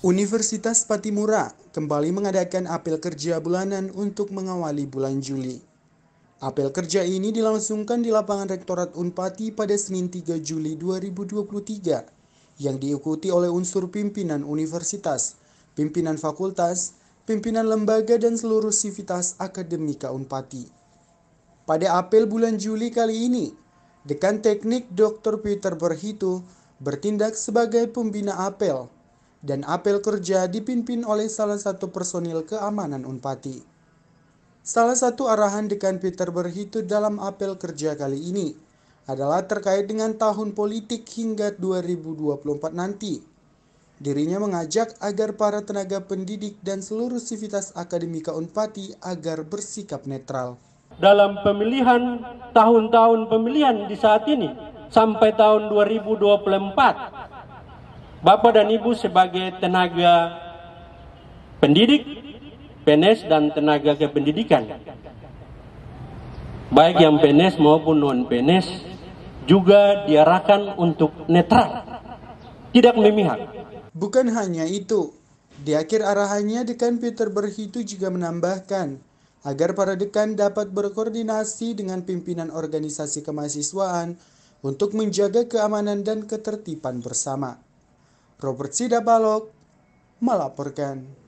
Universitas Patimura kembali mengadakan apel kerja bulanan untuk mengawali bulan Juli. Apel kerja ini dilangsungkan di lapangan Rektorat Unpati pada Senin 3 Juli 2023 yang diikuti oleh unsur pimpinan universitas, pimpinan fakultas, pimpinan lembaga dan seluruh sivitas akademika Unpati. Pada apel bulan Juli kali ini, dekan teknik Dr. Peter Berhitu bertindak sebagai pembina apel dan apel kerja dipimpin oleh salah satu personil keamanan Unpati. Salah satu arahan dekan Peter Berhitu dalam apel kerja kali ini adalah terkait dengan tahun politik hingga 2024 nanti. Dirinya mengajak agar para tenaga pendidik dan seluruh sivitas akademika Unpati agar bersikap netral. Dalam pemilihan tahun-tahun pemilihan di saat ini sampai tahun 2024 Bapak dan Ibu sebagai tenaga pendidik, PNS dan tenaga kependidikan, baik yang PNS maupun non PNS juga diarahkan untuk netral, tidak memihak. Bukan hanya itu, di akhir arahannya dekan Peter Berhitu juga menambahkan agar para dekan dapat berkoordinasi dengan pimpinan organisasi kemahasiswaan untuk menjaga keamanan dan ketertiban bersama. Robert Sidabalok melaporkan.